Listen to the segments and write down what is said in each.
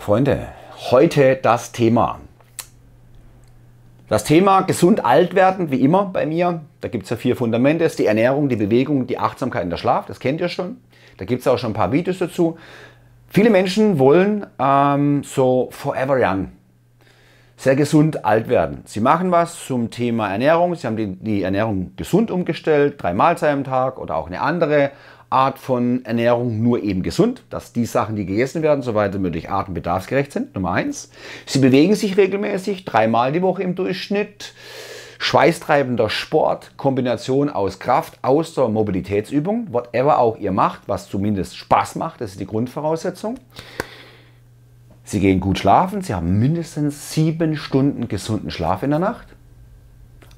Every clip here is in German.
Freunde, heute das Thema. Das Thema gesund alt werden, wie immer bei mir. Da gibt es ja vier Fundamente. Das ist die Ernährung, die Bewegung, die Achtsamkeit und der Schlaf. Das kennt ihr schon. Da gibt es auch schon ein paar Videos dazu. Viele Menschen wollen ähm, so forever young, sehr gesund alt werden. Sie machen was zum Thema Ernährung. Sie haben die, die Ernährung gesund umgestellt, drei Mahlzeiten am Tag oder auch eine andere Art von Ernährung nur eben gesund, dass die Sachen, die gegessen werden, soweit wie möglich atembedarfsgerecht sind, Nummer eins. Sie bewegen sich regelmäßig, dreimal die Woche im Durchschnitt. Schweißtreibender Sport, Kombination aus Kraft, Ausdauer, Mobilitätsübung, whatever auch ihr macht, was zumindest Spaß macht, das ist die Grundvoraussetzung. Sie gehen gut schlafen, Sie haben mindestens sieben Stunden gesunden Schlaf in der Nacht.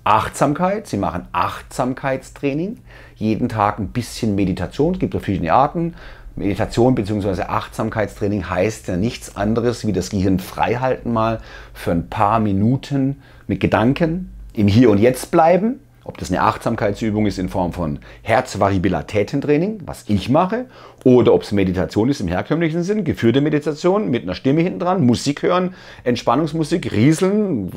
Achtsamkeit, sie machen Achtsamkeitstraining, jeden Tag ein bisschen Meditation, es gibt verschiedene Arten. Meditation bzw. Achtsamkeitstraining heißt ja nichts anderes wie das Gehirn freihalten mal für ein paar Minuten mit Gedanken im Hier und Jetzt bleiben. Ob das eine Achtsamkeitsübung ist in Form von Herzvariabilitätentraining, was ich mache, oder ob es Meditation ist im herkömmlichen Sinn, geführte Meditation mit einer Stimme hinten dran, Musik hören, Entspannungsmusik, Rieseln,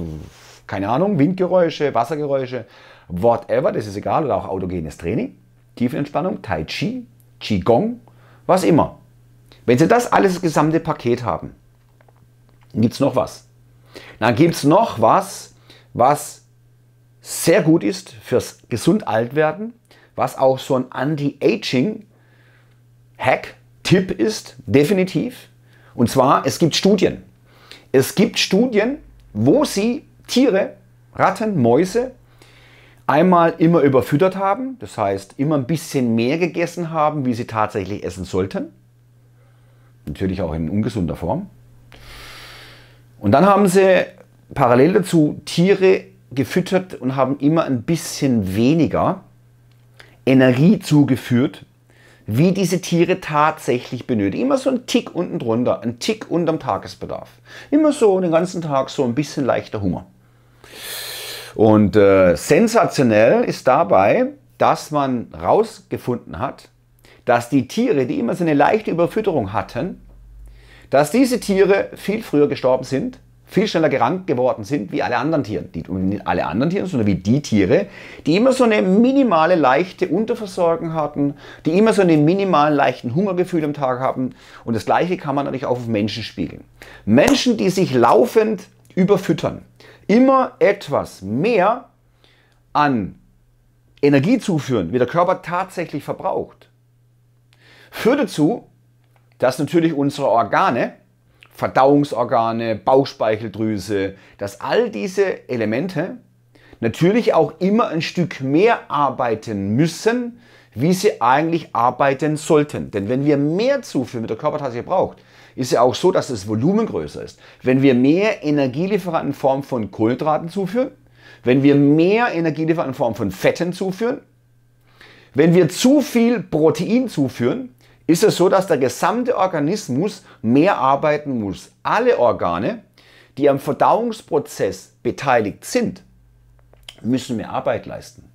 keine Ahnung, Windgeräusche, Wassergeräusche, whatever, das ist egal, oder auch autogenes Training, Tiefenentspannung, Tai Chi, Qigong, was immer. Wenn Sie das alles das gesamte Paket haben, gibt es noch was. Dann gibt es noch was, was sehr gut ist fürs gesund alt werden, was auch so ein Anti-Aging-Hack, Tipp ist, definitiv. Und zwar, es gibt Studien. Es gibt Studien, wo sie Tiere, Ratten, Mäuse, einmal immer überfüttert haben, das heißt immer ein bisschen mehr gegessen haben, wie sie tatsächlich essen sollten. Natürlich auch in ungesunder Form. Und dann haben sie parallel dazu Tiere gefüttert und haben immer ein bisschen weniger Energie zugeführt, wie diese Tiere tatsächlich benötigen. Immer so ein Tick unten drunter, ein Tick unterm Tagesbedarf. Immer so den ganzen Tag so ein bisschen leichter Hunger. Und äh, sensationell ist dabei, dass man herausgefunden hat, dass die Tiere, die immer so eine leichte Überfütterung hatten, dass diese Tiere viel früher gestorben sind, viel schneller gerankt geworden sind wie alle anderen Tiere. Die, nicht alle anderen Tiere, sondern wie die Tiere, die immer so eine minimale leichte Unterversorgung hatten, die immer so einen minimalen leichten Hungergefühl am Tag haben. Und das Gleiche kann man natürlich auch auf Menschen spiegeln. Menschen, die sich laufend überfüttern, immer etwas mehr an Energie zuführen, wie der Körper tatsächlich verbraucht, führt dazu, dass natürlich unsere Organe, Verdauungsorgane, Bauchspeicheldrüse, dass all diese Elemente natürlich auch immer ein Stück mehr arbeiten müssen, wie sie eigentlich arbeiten sollten. Denn wenn wir mehr zuführen, mit der Körper tatsächlich braucht, ist ja auch so, dass das Volumen größer ist. Wenn wir mehr Energielieferanten in Form von Kohlenhydraten zuführen, wenn wir mehr Energielieferanten in Form von Fetten zuführen, wenn wir zu viel Protein zuführen, ist es so, dass der gesamte Organismus mehr arbeiten muss. Alle Organe, die am Verdauungsprozess beteiligt sind, müssen mehr Arbeit leisten.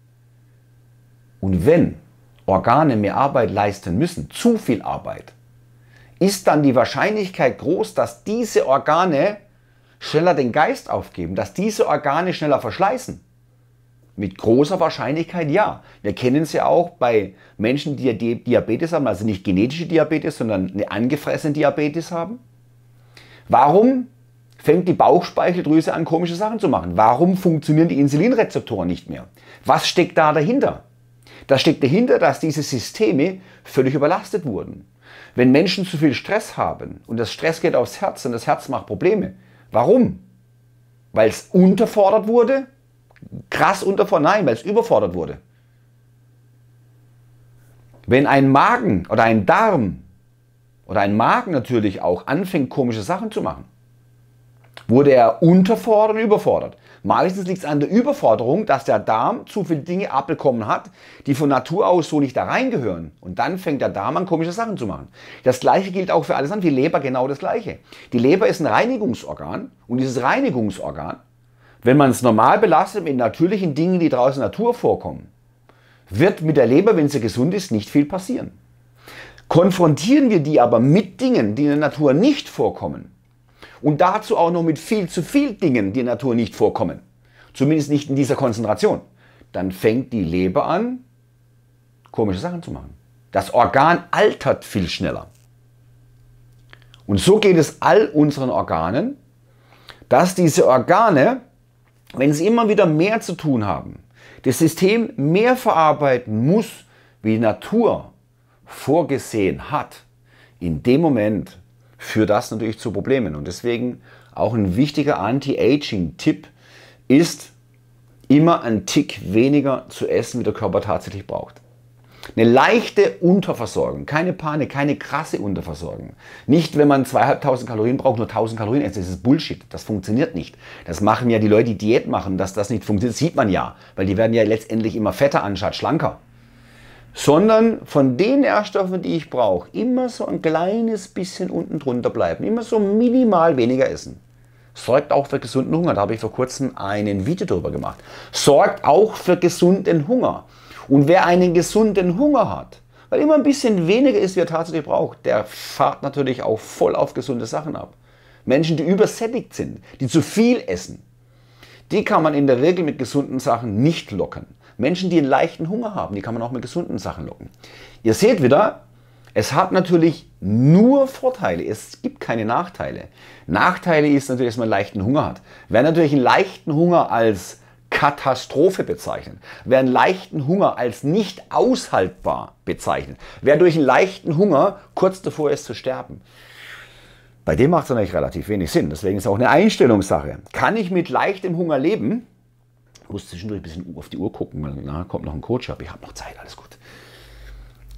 Und wenn Organe mehr Arbeit leisten müssen, zu viel Arbeit, ist dann die Wahrscheinlichkeit groß, dass diese Organe schneller den Geist aufgeben, dass diese Organe schneller verschleißen? Mit großer Wahrscheinlichkeit ja. Wir kennen es ja auch bei Menschen, die Diabetes haben, also nicht genetische Diabetes, sondern eine angefressene Diabetes haben. Warum fängt die Bauchspeicheldrüse an, komische Sachen zu machen? Warum funktionieren die Insulinrezeptoren nicht mehr? Was steckt da dahinter? Das steckt dahinter, dass diese Systeme völlig überlastet wurden. Wenn Menschen zu viel Stress haben und das Stress geht aufs Herz und das Herz macht Probleme. Warum? Weil es unterfordert wurde? Krass unterfordert? Nein, weil es überfordert wurde. Wenn ein Magen oder ein Darm oder ein Magen natürlich auch anfängt, komische Sachen zu machen, wurde er unterfordert und überfordert. Meistens liegt es an der Überforderung, dass der Darm zu viele Dinge abbekommen hat, die von Natur aus so nicht da reingehören. Und dann fängt der Darm an, komische Sachen zu machen. Das gleiche gilt auch für alles andere. Die Leber genau das gleiche. Die Leber ist ein Reinigungsorgan und dieses Reinigungsorgan, wenn man es normal belastet mit natürlichen Dingen, die draußen in Natur vorkommen, wird mit der Leber, wenn sie gesund ist, nicht viel passieren. Konfrontieren wir die aber mit Dingen, die in der Natur nicht vorkommen, und dazu auch noch mit viel zu viel Dingen, die in der Natur nicht vorkommen. Zumindest nicht in dieser Konzentration. Dann fängt die Leber an, komische Sachen zu machen. Das Organ altert viel schneller. Und so geht es all unseren Organen, dass diese Organe, wenn sie immer wieder mehr zu tun haben, das System mehr verarbeiten muss, wie die Natur vorgesehen hat, in dem Moment führt das natürlich zu Problemen. Und deswegen auch ein wichtiger Anti-Aging-Tipp ist, immer einen Tick weniger zu essen, wie der Körper tatsächlich braucht. Eine leichte Unterversorgung, keine Panik, keine krasse Unterversorgung. Nicht, wenn man zweieinhalbtausend Kalorien braucht, nur 1.000 Kalorien essen. Das ist Bullshit. Das funktioniert nicht. Das machen ja die Leute, die Diät machen. Dass das nicht funktioniert, Das sieht man ja. Weil die werden ja letztendlich immer fetter anstatt schlanker sondern von den Nährstoffen, die ich brauche, immer so ein kleines bisschen unten drunter bleiben, immer so minimal weniger essen. Sorgt auch für gesunden Hunger, da habe ich vor kurzem einen Video darüber gemacht. Sorgt auch für gesunden Hunger. Und wer einen gesunden Hunger hat, weil immer ein bisschen weniger ist, wie er tatsächlich braucht, der fahrt natürlich auch voll auf gesunde Sachen ab. Menschen, die übersättigt sind, die zu viel essen, die kann man in der Regel mit gesunden Sachen nicht locken. Menschen, die einen leichten Hunger haben, die kann man auch mit gesunden Sachen locken. Ihr seht wieder, es hat natürlich nur Vorteile, es gibt keine Nachteile. Nachteile ist natürlich, dass man leichten Hunger hat. Wer natürlich einen leichten Hunger als Katastrophe bezeichnet, wer einen leichten Hunger als nicht aushaltbar bezeichnet, wer durch einen leichten Hunger kurz davor ist zu sterben, bei dem macht es natürlich relativ wenig Sinn. Deswegen ist es auch eine Einstellungssache. Kann ich mit leichtem Hunger leben? muss zwischendurch ein bisschen auf die Uhr gucken, weil na, kommt noch ein Coach, aber ich habe noch Zeit, alles gut.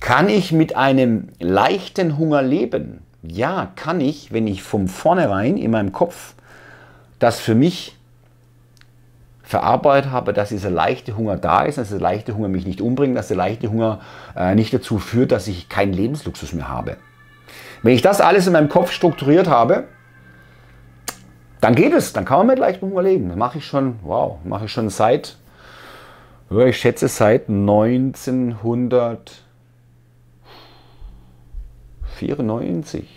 Kann ich mit einem leichten Hunger leben? Ja, kann ich, wenn ich von vornherein in meinem Kopf das für mich verarbeitet habe, dass dieser leichte Hunger da ist, dass der leichte Hunger mich nicht umbringt, dass der leichte Hunger äh, nicht dazu führt, dass ich keinen Lebensluxus mehr habe. Wenn ich das alles in meinem Kopf strukturiert habe, dann geht es, dann kann man mit leichtem Leichtbums leben. Das mache ich schon, wow, mache ich schon seit, ich schätze seit 1994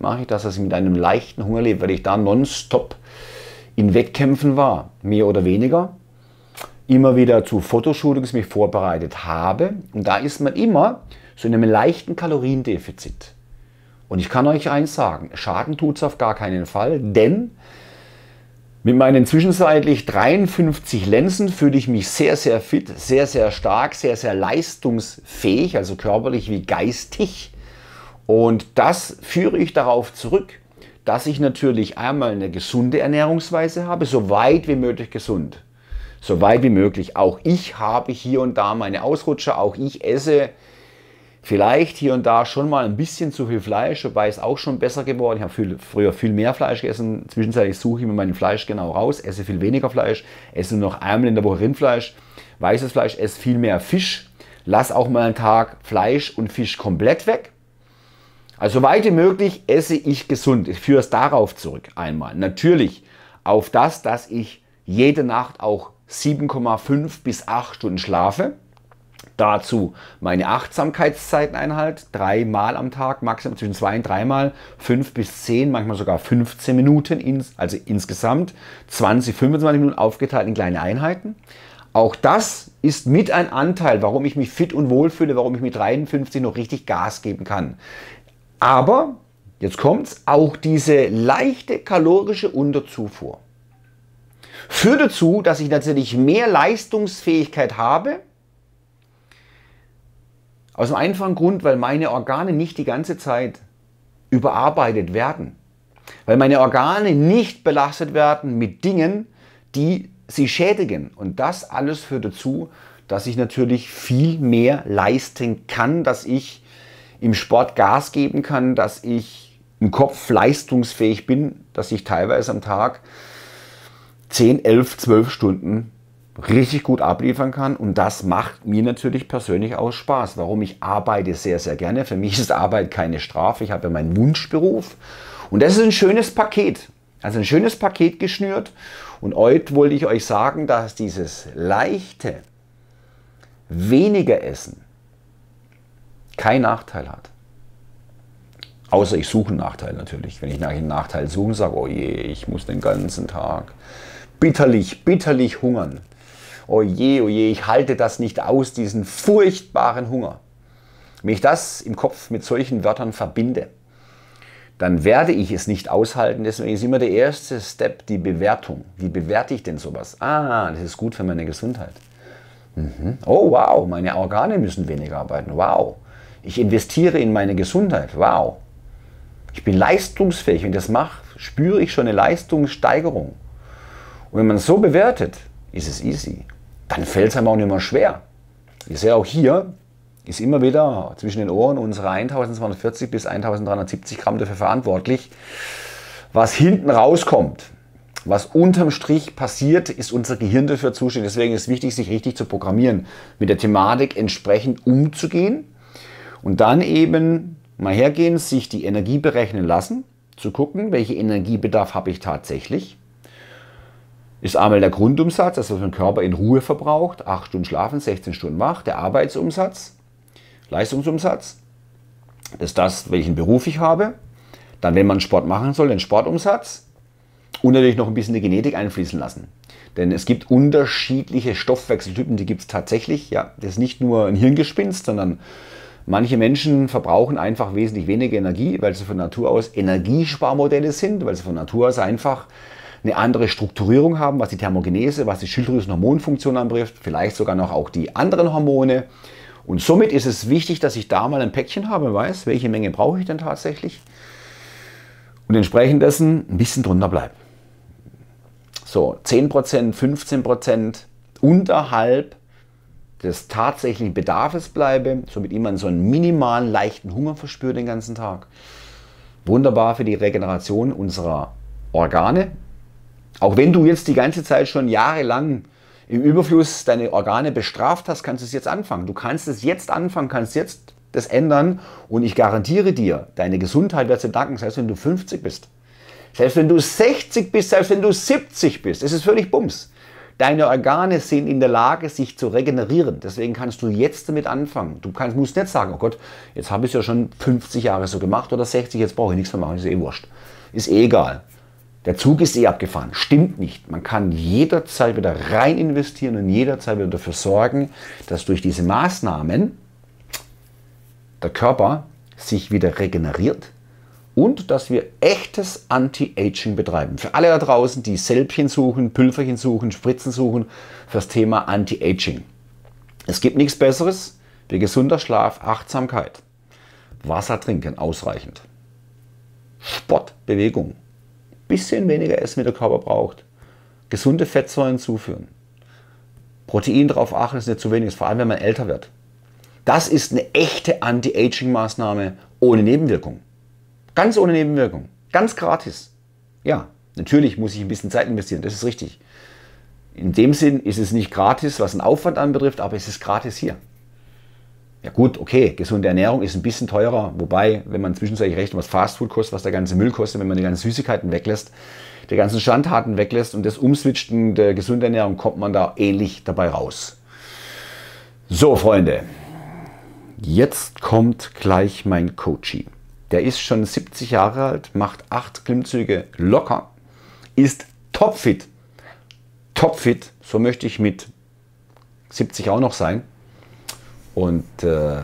mache ich das, dass ich mit einem leichten Hunger lebe, weil ich da nonstop in Wettkämpfen war, mehr oder weniger. Immer wieder zu Fotoshootings mich vorbereitet habe. Und da ist man immer so in einem leichten Kaloriendefizit. Und ich kann euch eins sagen, Schaden tut es auf gar keinen Fall, denn mit meinen zwischenzeitlich 53 Lenzen fühle ich mich sehr, sehr fit, sehr, sehr stark, sehr, sehr leistungsfähig, also körperlich wie geistig. Und das führe ich darauf zurück, dass ich natürlich einmal eine gesunde Ernährungsweise habe, so weit wie möglich gesund. So weit wie möglich. Auch ich habe hier und da meine Ausrutscher, auch ich esse Vielleicht hier und da schon mal ein bisschen zu viel Fleisch, wobei es auch schon besser geworden. Ich habe viel, früher viel mehr Fleisch gegessen. Zwischenzeitlich suche ich mir mein Fleisch genau raus, esse viel weniger Fleisch, esse nur noch einmal in der Woche Rindfleisch, weißes Fleisch, esse viel mehr Fisch, lass auch mal einen Tag Fleisch und Fisch komplett weg. Also soweit wie möglich esse ich gesund. Ich führe es darauf zurück einmal. Natürlich auf das, dass ich jede Nacht auch 7,5 bis 8 Stunden schlafe. Dazu meine Achtsamkeitszeiten einhalt, dreimal am Tag, maximal zwischen zwei und dreimal, fünf bis zehn, manchmal sogar 15 Minuten, ins, also insgesamt 20, 25 Minuten aufgeteilt in kleine Einheiten. Auch das ist mit ein Anteil, warum ich mich fit und wohl fühle, warum ich mit 53 noch richtig Gas geben kann. Aber, jetzt kommt's, auch diese leichte kalorische Unterzufuhr führt dazu, dass ich natürlich mehr Leistungsfähigkeit habe, aus dem einfachen Grund, weil meine Organe nicht die ganze Zeit überarbeitet werden. Weil meine Organe nicht belastet werden mit Dingen, die sie schädigen. Und das alles führt dazu, dass ich natürlich viel mehr leisten kann, dass ich im Sport Gas geben kann, dass ich im Kopf leistungsfähig bin, dass ich teilweise am Tag 10, 11, 12 Stunden richtig gut abliefern kann. Und das macht mir natürlich persönlich auch Spaß. Warum ich arbeite sehr, sehr gerne. Für mich ist Arbeit keine Strafe. Ich habe ja meinen Wunschberuf. Und das ist ein schönes Paket. Also ein schönes Paket geschnürt. Und heute wollte ich euch sagen, dass dieses leichte, weniger Essen keinen Nachteil hat. Außer ich suche einen Nachteil natürlich. Wenn ich nach einem Nachteil suche und sage, oh je, ich muss den ganzen Tag bitterlich, bitterlich hungern, oje, oje, ich halte das nicht aus, diesen furchtbaren Hunger. Wenn ich das im Kopf mit solchen Wörtern verbinde, dann werde ich es nicht aushalten. Deswegen ist immer der erste Step die Bewertung. Wie bewerte ich denn sowas? Ah, das ist gut für meine Gesundheit. Mhm. Oh, wow, meine Organe müssen weniger arbeiten. Wow. Ich investiere in meine Gesundheit. Wow. Ich bin leistungsfähig. Wenn ich das mache, spüre ich schon eine Leistungssteigerung. Und wenn man es so bewertet, ist es easy dann fällt es einem auch nicht mehr schwer. Ich sehe auch hier, ist immer wieder zwischen den Ohren unsere 1240 bis 1370 Gramm dafür verantwortlich, was hinten rauskommt. Was unterm Strich passiert, ist unser Gehirn dafür zuständig. Deswegen ist es wichtig, sich richtig zu programmieren, mit der Thematik entsprechend umzugehen und dann eben mal hergehen, sich die Energie berechnen lassen, zu gucken, welchen Energiebedarf habe ich tatsächlich ist einmal der Grundumsatz, also was mein Körper in Ruhe verbraucht, 8 Stunden schlafen, 16 Stunden wach, der Arbeitsumsatz, Leistungsumsatz, das ist das, welchen Beruf ich habe. Dann, wenn man Sport machen soll, den Sportumsatz und natürlich noch ein bisschen die Genetik einfließen lassen. Denn es gibt unterschiedliche Stoffwechseltypen, die gibt es tatsächlich. Ja, das ist nicht nur ein Hirngespinst, sondern manche Menschen verbrauchen einfach wesentlich weniger Energie, weil sie von Natur aus Energiesparmodelle sind, weil sie von Natur aus einfach eine andere Strukturierung haben, was die Thermogenese, was die Schilddrüsenhormonfunktion anbrifft, vielleicht sogar noch auch die anderen Hormone. Und somit ist es wichtig, dass ich da mal ein Päckchen habe, weiß, welche Menge brauche ich denn tatsächlich und entsprechend dessen ein bisschen drunter bleibe. So 10%, 15% unterhalb des tatsächlichen Bedarfes bleibe, somit immer so einen minimalen leichten Hunger verspürt den ganzen Tag. Wunderbar für die Regeneration unserer Organe, auch wenn du jetzt die ganze Zeit schon jahrelang im Überfluss deine Organe bestraft hast, kannst du es jetzt anfangen. Du kannst es jetzt anfangen, kannst jetzt das ändern und ich garantiere dir, deine Gesundheit wird dir danken, selbst wenn du 50 bist. Selbst wenn du 60 bist, selbst wenn du 70 bist, es ist völlig Bums. Deine Organe sind in der Lage, sich zu regenerieren. Deswegen kannst du jetzt damit anfangen. Du kannst, musst nicht sagen, oh Gott, jetzt habe ich es ja schon 50 Jahre so gemacht oder 60, jetzt brauche ich nichts mehr machen, ist eh wurscht. Ist eh egal. Der Zug ist eh abgefahren. Stimmt nicht. Man kann jederzeit wieder rein investieren und jederzeit wieder dafür sorgen, dass durch diese Maßnahmen der Körper sich wieder regeneriert und dass wir echtes Anti-Aging betreiben. Für alle da draußen, die Sälbchen suchen, Pülferchen suchen, Spritzen suchen, fürs Thema Anti-Aging. Es gibt nichts Besseres wie gesunder Schlaf, Achtsamkeit, Wasser trinken ausreichend, Sport, Bewegung, bisschen weniger essen, wie der Körper braucht. Gesunde Fettsäuren zuführen. Protein darauf achten, dass nicht zu wenig ist, vor allem wenn man älter wird. Das ist eine echte Anti-Aging-Maßnahme ohne Nebenwirkung. Ganz ohne Nebenwirkung. Ganz gratis. Ja, natürlich muss ich ein bisschen Zeit investieren, das ist richtig. In dem Sinn ist es nicht gratis, was den Aufwand anbetrifft, aber es ist gratis hier ja gut, okay, gesunde Ernährung ist ein bisschen teurer, wobei, wenn man zwischenzeitlich rechnet, was Fastfood kostet, was der ganze Müll kostet, wenn man die ganzen Süßigkeiten weglässt, die ganzen Schandtaten weglässt und das Umswitchen der gesunden Ernährung, kommt man da ähnlich dabei raus. So, Freunde, jetzt kommt gleich mein Coachie. Der ist schon 70 Jahre alt, macht 8 Klimmzüge locker, ist topfit. Topfit, so möchte ich mit 70 auch noch sein. Und äh,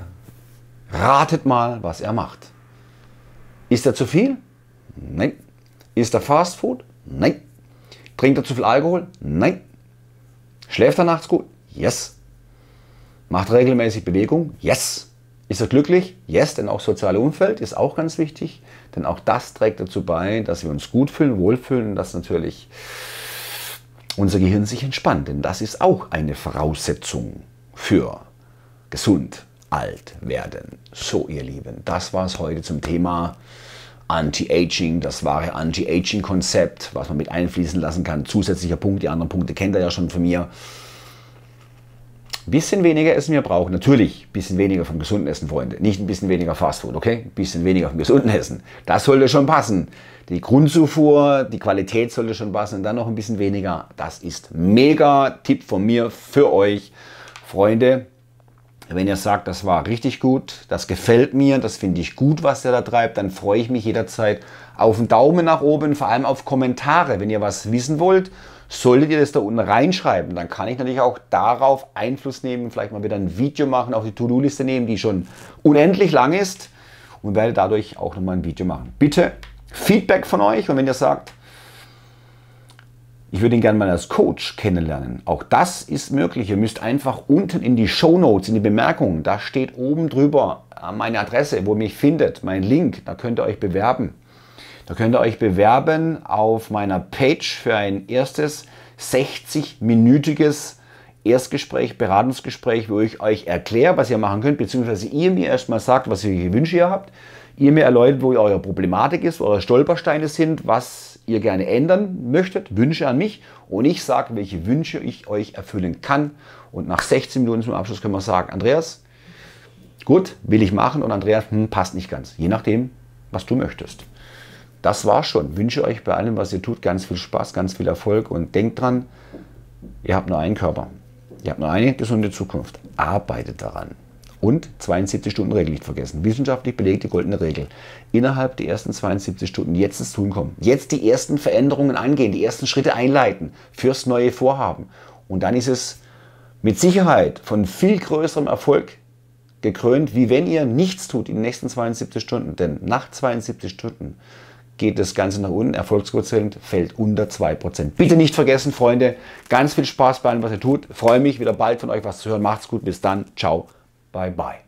ratet mal, was er macht. Ist er zu viel? Nein. Ist er Fast Food? Nein. Trinkt er zu viel Alkohol? Nein. Schläft er nachts gut? Yes. Macht regelmäßig Bewegung? Yes. Ist er glücklich? Yes, denn auch soziale Umfeld ist auch ganz wichtig, denn auch das trägt dazu bei, dass wir uns gut fühlen, wohlfühlen und dass natürlich unser Gehirn sich entspannt, denn das ist auch eine Voraussetzung für gesund alt werden. So, ihr Lieben, das war es heute zum Thema Anti-Aging, das wahre Anti-Aging-Konzept, was man mit einfließen lassen kann. Zusätzlicher Punkt, die anderen Punkte kennt ihr ja schon von mir. Ein bisschen weniger essen wir brauchen. Natürlich, ein bisschen weniger vom gesunden Essen, Freunde. Nicht ein bisschen weniger Fastfood, okay? Ein bisschen weniger vom gesunden Essen. Das sollte schon passen. Die Grundzufuhr, die Qualität sollte schon passen. Und dann noch ein bisschen weniger. Das ist mega Tipp von mir für euch. Freunde, wenn ihr sagt, das war richtig gut, das gefällt mir, das finde ich gut, was der da treibt, dann freue ich mich jederzeit auf einen Daumen nach oben, vor allem auf Kommentare. Wenn ihr was wissen wollt, solltet ihr das da unten reinschreiben. Dann kann ich natürlich auch darauf Einfluss nehmen, vielleicht mal wieder ein Video machen, auf die To-Do-Liste nehmen, die schon unendlich lang ist und werde dadurch auch nochmal ein Video machen. Bitte Feedback von euch und wenn ihr sagt, ich würde ihn gerne mal als Coach kennenlernen. Auch das ist möglich. Ihr müsst einfach unten in die Show Notes, in die Bemerkungen, da steht oben drüber äh, meine Adresse, wo ihr mich findet, mein Link, da könnt ihr euch bewerben. Da könnt ihr euch bewerben auf meiner Page für ein erstes 60-minütiges Erstgespräch, Beratungsgespräch, wo ich euch erkläre, was ihr machen könnt, beziehungsweise ihr mir erstmal sagt, was ihr Wünsche ihr habt, ihr mir erläutert, wo eure Problematik ist, wo eure Stolpersteine sind, was ihr gerne ändern möchtet, Wünsche an mich und ich sage, welche Wünsche ich euch erfüllen kann. Und nach 16 Minuten zum Abschluss können wir sagen, Andreas, gut, will ich machen und Andreas, hm, passt nicht ganz. Je nachdem, was du möchtest. Das war's schon. Ich wünsche euch bei allem, was ihr tut, ganz viel Spaß, ganz viel Erfolg und denkt dran, ihr habt nur einen Körper. Ihr habt nur eine gesunde Zukunft. Arbeitet daran. Und 72-Stunden-Regel nicht vergessen. Wissenschaftlich belegte goldene Regel. Innerhalb der ersten 72 Stunden jetzt ins Tun kommen. Jetzt die ersten Veränderungen angehen, die ersten Schritte einleiten fürs neue Vorhaben. Und dann ist es mit Sicherheit von viel größerem Erfolg gekrönt, wie wenn ihr nichts tut in den nächsten 72 Stunden. Denn nach 72 Stunden geht das Ganze nach unten. Erfolgsquotient fällt unter 2%. Bitte nicht vergessen, Freunde. Ganz viel Spaß bei allem, was ihr tut. Ich Freue mich, wieder bald von euch was zu hören. Macht's gut. Bis dann. Ciao. Bye bye.